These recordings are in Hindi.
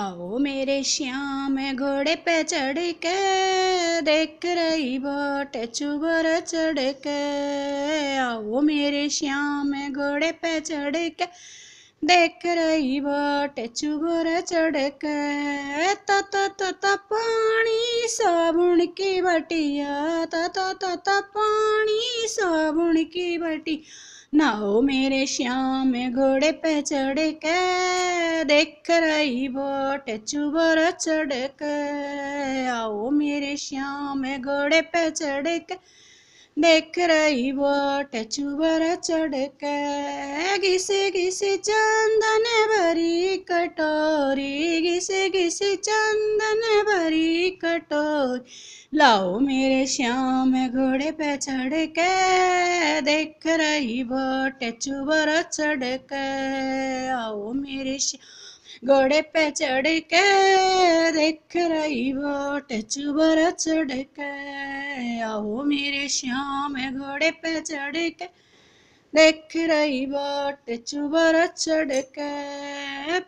आओ मेरे श्याम घोड़े पे चढ़ के देख रही बोटे चुबर चढ़ के आओ मेरे श्याम घोड़े पे चढ़ के देख रही बट चुबर चढ़ के तत तो, तत तो, तो, पानी साबुन की बटिया तत तत पानी साबुन की बटिया ना हो मेरे श्याम घोड़े पे चढ़ के देख रही वो बोट चुबर चढ़ के आओ मेरे श्याम घोड़े पे चढ़ के देख रही बोट चुबर चढ़ के घिसे घिसे चंदन भरी कटोरी घिसे घिसे चंदन भरी कटोरी लाओ मेरे श्याम घोड़े पे चढ़ के देख रही बोटे चुबर चढ़ के आओ मेरे श्याम घोड़े पे चढ़ के देख रही बोटे चुबर चढ़ के आओ मेरे श्याम घोड़े पे चढ़ के देख रही बाट चुबर चढ़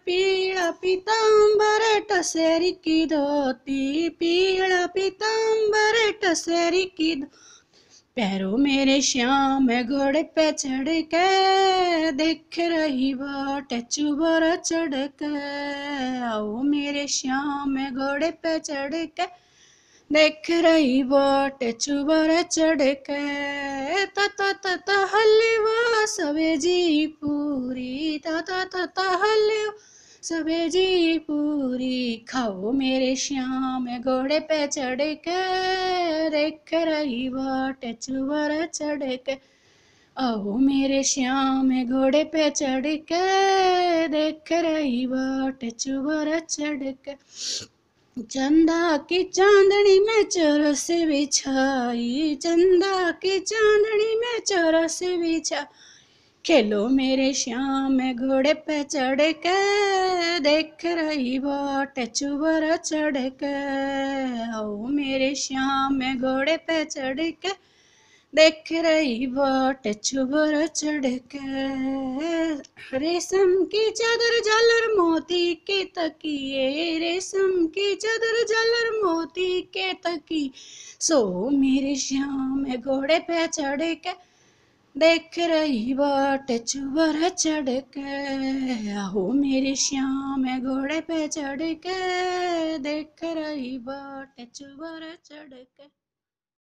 पीला पीताम्बर टसेरी की धोती पीला पीताम्बर टसेरी की पैरों मेरे श्याम घोड़े पे चढ़ के देख रही बाट चुबर चढ़ के आओ मेरे श्याम घोड़े पे चढ़ के देख रही बोट चुबर चढ़क तत हलवा जी पूरी तत सवे सवेजी पूरी खाओ मेरे श्याम घोड़े पे चढ़ के देख रही बोट चुबर चढ़क आओ मेरे श्याम घोड़े पे चढ़ के देख रही बाट चुबर चढ़ के चंदा की चांदनी में चरस बिछाई चंदा की चांदनी में चरस बिछा खेलो मेरे श्याम घोड़े पे चढ़ के देख रही बाट चुबर चढ़ के आओ मेरे श्याम घोड़े पे चढ़ के देख रही बट चुबर के रेशम की चादर झलर मोती के तकिए रेशम की चादर जलर मोती के तकी सो मेरे श्याम घोड़े पे चढ़ के देख रही बट चुबर चढ़ के हो मेरे श्याम घोड़े पे चढ़ के देख रही बट चुबर चढ़ के